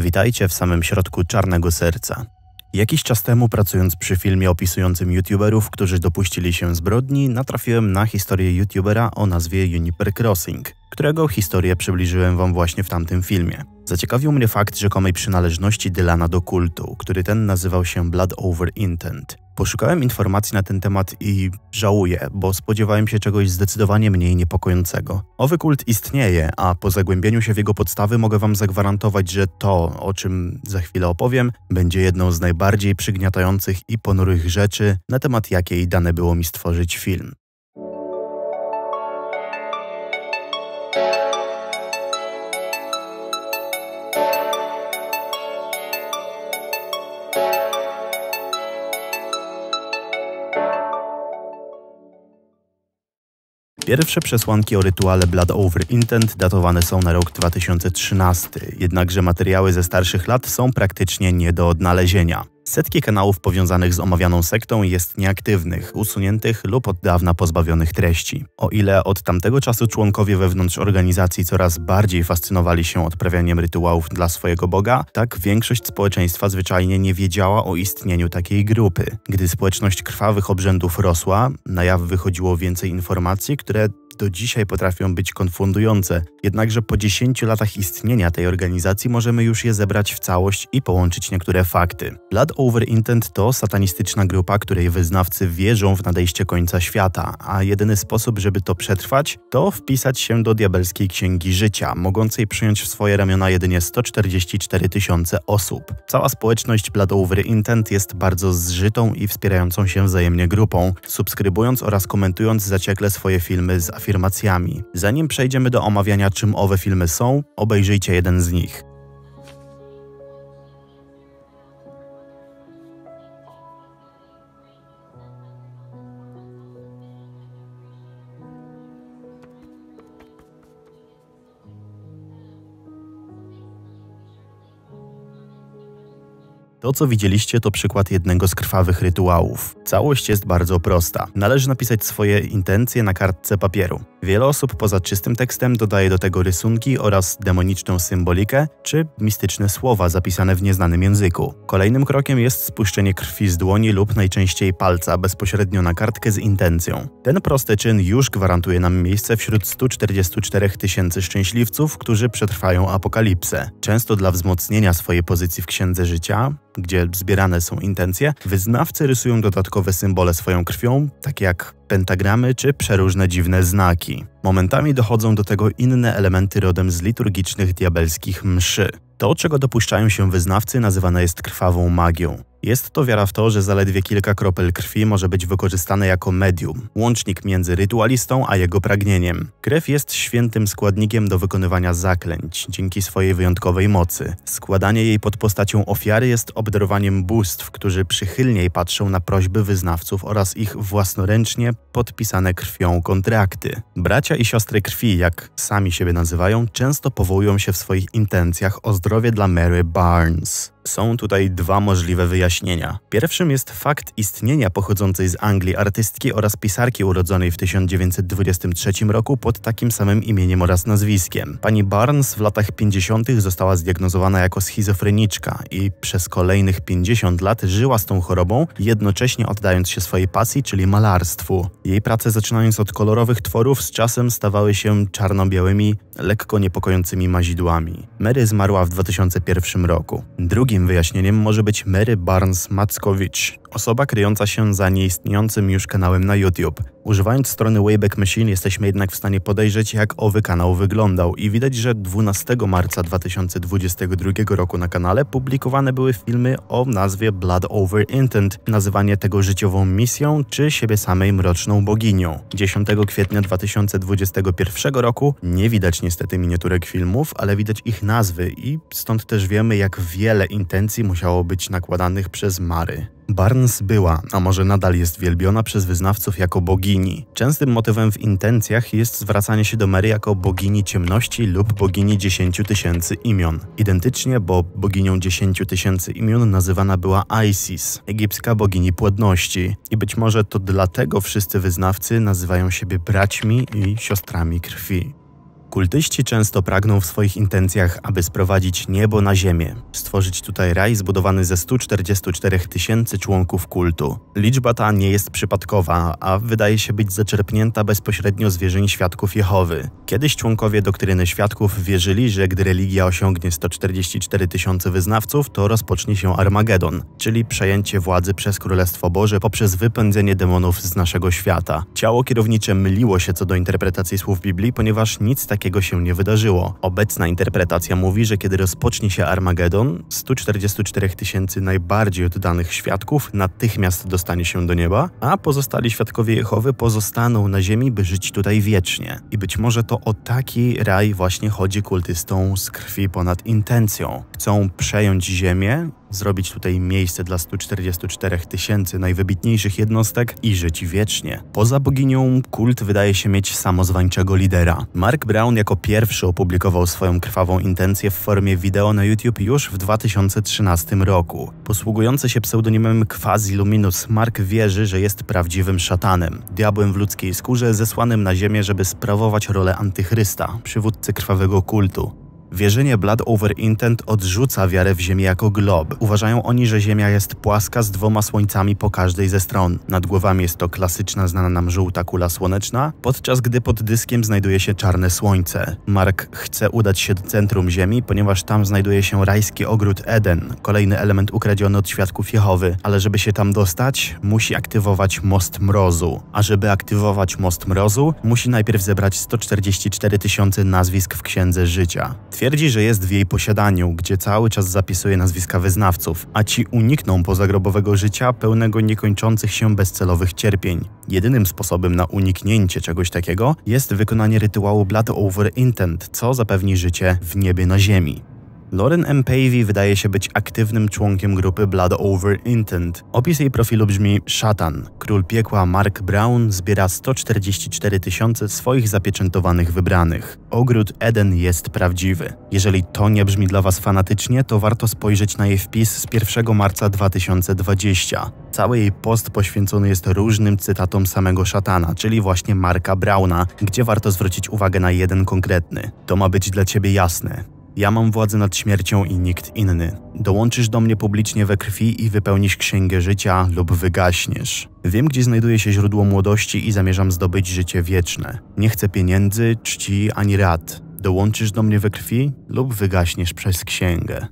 Witajcie w samym środku czarnego serca. Jakiś czas temu, pracując przy filmie opisującym YouTuberów, którzy dopuścili się zbrodni, natrafiłem na historię YouTubera o nazwie Juniper Crossing, którego historię przybliżyłem Wam właśnie w tamtym filmie. Zaciekawił mnie fakt rzekomej przynależności Dylana do kultu, który ten nazywał się Blood Over Intent. Poszukałem informacji na ten temat i żałuję, bo spodziewałem się czegoś zdecydowanie mniej niepokojącego. Owy kult istnieje, a po zagłębieniu się w jego podstawy mogę wam zagwarantować, że to, o czym za chwilę opowiem, będzie jedną z najbardziej przygniatających i ponurych rzeczy, na temat jakiej dane było mi stworzyć film. Pierwsze przesłanki o rytuale Blood Over Intent datowane są na rok 2013, jednakże materiały ze starszych lat są praktycznie nie do odnalezienia. Setki kanałów powiązanych z omawianą sektą jest nieaktywnych, usuniętych lub od dawna pozbawionych treści. O ile od tamtego czasu członkowie wewnątrz organizacji coraz bardziej fascynowali się odprawianiem rytuałów dla swojego Boga, tak większość społeczeństwa zwyczajnie nie wiedziała o istnieniu takiej grupy. Gdy społeczność krwawych obrzędów rosła, na jaw wychodziło więcej informacji, które do dzisiaj potrafią być konfundujące, jednakże po 10 latach istnienia tej organizacji możemy już je zebrać w całość i połączyć niektóre fakty. Blood Over Intent to satanistyczna grupa, której wyznawcy wierzą w nadejście końca świata, a jedyny sposób, żeby to przetrwać, to wpisać się do diabelskiej księgi życia, mogącej przyjąć w swoje ramiona jedynie 144 tysiące osób. Cała społeczność Blood Over Intent jest bardzo zżytą i wspierającą się wzajemnie grupą, subskrybując oraz komentując zaciekle swoje filmy z afirmacjami. Zanim przejdziemy do omawiania, czym owe filmy są, obejrzyjcie jeden z nich. To, co widzieliście, to przykład jednego z krwawych rytuałów. Całość jest bardzo prosta. Należy napisać swoje intencje na kartce papieru. Wiele osób poza czystym tekstem dodaje do tego rysunki oraz demoniczną symbolikę czy mistyczne słowa zapisane w nieznanym języku. Kolejnym krokiem jest spuszczenie krwi z dłoni lub najczęściej palca bezpośrednio na kartkę z intencją. Ten prosty czyn już gwarantuje nam miejsce wśród 144 tysięcy szczęśliwców, którzy przetrwają apokalipsę. Często dla wzmocnienia swojej pozycji w księdze życia, gdzie zbierane są intencje, wyznawcy rysują dodatkowe symbole swoją krwią, takie jak pentagramy czy przeróżne dziwne znaki. Momentami dochodzą do tego inne elementy rodem z liturgicznych diabelskich mszy. To, czego dopuszczają się wyznawcy, nazywane jest krwawą magią. Jest to wiara w to, że zaledwie kilka kropel krwi może być wykorzystane jako medium, łącznik między rytualistą a jego pragnieniem. Krew jest świętym składnikiem do wykonywania zaklęć, dzięki swojej wyjątkowej mocy. Składanie jej pod postacią ofiary jest obdarowaniem bóstw, którzy przychylniej patrzą na prośby wyznawców oraz ich własnoręcznie podpisane krwią kontrakty. Bracia i siostry krwi, jak sami siebie nazywają, często powołują się w swoich intencjach o zdrowie dla Mary Barnes. Są tutaj dwa możliwe wyjaśnienia. Pierwszym jest fakt istnienia pochodzącej z Anglii artystki oraz pisarki urodzonej w 1923 roku pod takim samym imieniem oraz nazwiskiem. Pani Barnes w latach 50. została zdiagnozowana jako schizofreniczka i przez kolejnych 50 lat żyła z tą chorobą, jednocześnie oddając się swojej pasji, czyli malarstwu. Jej prace zaczynając od kolorowych tworów z czasem stawały się czarno-białymi, lekko niepokojącymi mazidłami. Mary zmarła w 2001 roku. Drugi Drugim wyjaśnieniem może być Mary Barnes Mackowicz, osoba kryjąca się za nieistniejącym już kanałem na YouTube. Używając strony Wayback Machine jesteśmy jednak w stanie podejrzeć, jak owy kanał wyglądał i widać, że 12 marca 2022 roku na kanale publikowane były filmy o nazwie Blood Over Intent, nazywanie tego życiową misją czy siebie samej mroczną boginią. 10 kwietnia 2021 roku nie widać niestety miniaturek filmów, ale widać ich nazwy i stąd też wiemy, jak wiele intencji musiało być nakładanych przez Mary. Barnes była, a może nadal jest wielbiona przez wyznawców jako bogini. Częstym motywem w intencjach jest zwracanie się do Mary jako bogini ciemności lub bogini dziesięciu tysięcy imion. Identycznie, bo boginią dziesięciu tysięcy imion nazywana była Isis, egipska bogini płodności. I być może to dlatego wszyscy wyznawcy nazywają siebie braćmi i siostrami krwi. Kultyści często pragną w swoich intencjach, aby sprowadzić niebo na ziemię, stworzyć tutaj raj zbudowany ze 144 tysięcy członków kultu. Liczba ta nie jest przypadkowa, a wydaje się być zaczerpnięta bezpośrednio z wierzeń świadków Jehowy. Kiedyś członkowie doktryny świadków wierzyli, że gdy religia osiągnie 144 tysiące wyznawców, to rozpocznie się Armagedon, czyli przejęcie władzy przez Królestwo Boże poprzez wypędzenie demonów z naszego świata. Ciało kierownicze myliło się co do interpretacji słów Biblii, ponieważ nic takiego takiego się nie wydarzyło. Obecna interpretacja mówi, że kiedy rozpocznie się Armagedon, 144 tysięcy najbardziej oddanych świadków natychmiast dostanie się do nieba, a pozostali świadkowie Jehowy pozostaną na ziemi, by żyć tutaj wiecznie. I być może to o taki raj właśnie chodzi kultystom z krwi ponad intencją. Chcą przejąć ziemię, zrobić tutaj miejsce dla 144 tysięcy najwybitniejszych jednostek i żyć wiecznie. Poza boginią kult wydaje się mieć samozwańczego lidera. Mark Brown jako pierwszy opublikował swoją krwawą intencję w formie wideo na YouTube już w 2013 roku. Posługujący się pseudonimem Luminus, Mark wierzy, że jest prawdziwym szatanem, diabłem w ludzkiej skórze zesłanym na ziemię, żeby sprawować rolę antychrysta, przywódcy krwawego kultu. Wierzenie Blood Over Intent odrzuca wiarę w Ziemię jako glob. Uważają oni, że Ziemia jest płaska z dwoma słońcami po każdej ze stron. Nad głowami jest to klasyczna, znana nam żółta kula słoneczna, podczas gdy pod dyskiem znajduje się czarne słońce. Mark chce udać się do centrum Ziemi, ponieważ tam znajduje się rajski ogród Eden, kolejny element ukradziony od świadków Jehowy. Ale żeby się tam dostać, musi aktywować Most Mrozu. A żeby aktywować Most Mrozu, musi najpierw zebrać 144 tysiące nazwisk w Księdze Życia Twierdzi, że jest w jej posiadaniu, gdzie cały czas zapisuje nazwiska wyznawców, a ci unikną pozagrobowego życia pełnego niekończących się bezcelowych cierpień. Jedynym sposobem na uniknięcie czegoś takiego jest wykonanie rytuału Blood Over Intent, co zapewni życie w niebie na ziemi. Lauren M. Pavey wydaje się być aktywnym członkiem grupy Blood Over Intent. Opis jej profilu brzmi Szatan. Król piekła Mark Brown zbiera 144 tysiące swoich zapieczętowanych wybranych. Ogród Eden jest prawdziwy. Jeżeli to nie brzmi dla Was fanatycznie, to warto spojrzeć na jej wpis z 1 marca 2020. Cały jej post poświęcony jest różnym cytatom samego szatana, czyli właśnie Marka Brauna, gdzie warto zwrócić uwagę na jeden konkretny. To ma być dla Ciebie jasne. Ja mam władzę nad śmiercią i nikt inny. Dołączysz do mnie publicznie we krwi i wypełnisz księgę życia lub wygaśniesz. Wiem, gdzie znajduje się źródło młodości i zamierzam zdobyć życie wieczne. Nie chcę pieniędzy, czci ani rad. Dołączysz do mnie we krwi lub wygaśniesz przez księgę.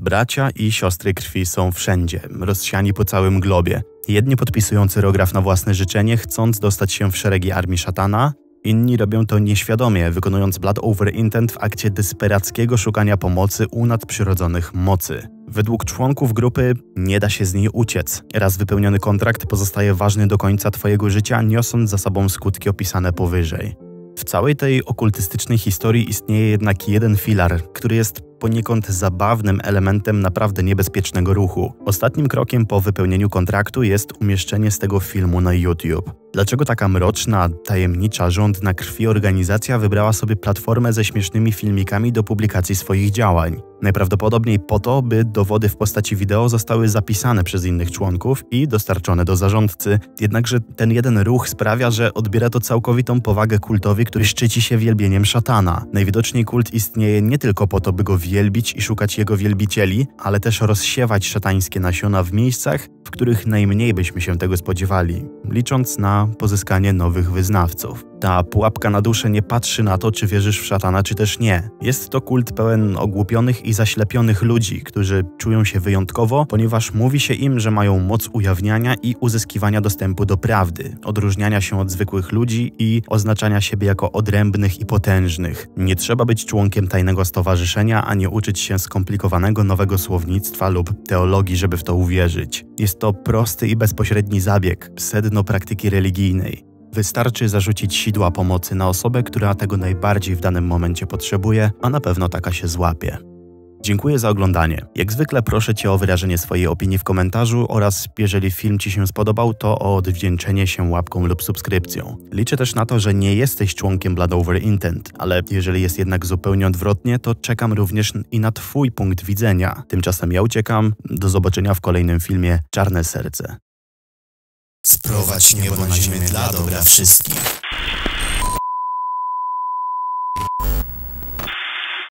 Bracia i siostry krwi są wszędzie, rozsiani po całym globie. Jedni podpisują cyrograf na własne życzenie, chcąc dostać się w szeregi armii szatana, Inni robią to nieświadomie, wykonując blood over intent w akcie desperackiego szukania pomocy u nadprzyrodzonych mocy. Według członków grupy nie da się z niej uciec. Raz wypełniony kontrakt pozostaje ważny do końca Twojego życia, niosąc za sobą skutki opisane powyżej. W całej tej okultystycznej historii istnieje jednak jeden filar, który jest poniekąd zabawnym elementem naprawdę niebezpiecznego ruchu. Ostatnim krokiem po wypełnieniu kontraktu jest umieszczenie z tego filmu na YouTube. Dlaczego taka mroczna, tajemnicza, rządna krwi organizacja wybrała sobie platformę ze śmiesznymi filmikami do publikacji swoich działań? Najprawdopodobniej po to, by dowody w postaci wideo zostały zapisane przez innych członków i dostarczone do zarządcy. Jednakże ten jeden ruch sprawia, że odbiera to całkowitą powagę kultowi, który szczyci się wielbieniem szatana. Najwidoczniej kult istnieje nie tylko po to, by go wielbić i szukać jego wielbicieli, ale też rozsiewać szatańskie nasiona w miejscach, w których najmniej byśmy się tego spodziewali, licząc na pozyskanie nowych wyznawców. Ta pułapka na duszę nie patrzy na to, czy wierzysz w szatana, czy też nie. Jest to kult pełen ogłupionych i zaślepionych ludzi, którzy czują się wyjątkowo, ponieważ mówi się im, że mają moc ujawniania i uzyskiwania dostępu do prawdy, odróżniania się od zwykłych ludzi i oznaczania siebie jako odrębnych i potężnych. Nie trzeba być członkiem tajnego stowarzyszenia, ani uczyć się skomplikowanego nowego słownictwa lub teologii, żeby w to uwierzyć. Jest to prosty i bezpośredni zabieg, sedno praktyki religijnej. Wystarczy zarzucić sidła pomocy na osobę, która tego najbardziej w danym momencie potrzebuje, a na pewno taka się złapie. Dziękuję za oglądanie. Jak zwykle proszę Cię o wyrażenie swojej opinii w komentarzu oraz jeżeli film Ci się spodobał, to o odwdzięczenie się łapką lub subskrypcją. Liczę też na to, że nie jesteś członkiem Blood Over Intent, ale jeżeli jest jednak zupełnie odwrotnie, to czekam również i na Twój punkt widzenia. Tymczasem ja uciekam. Do zobaczenia w kolejnym filmie Czarne Serce. Sprowadź niebo na ziemię dla dobra wszystkich.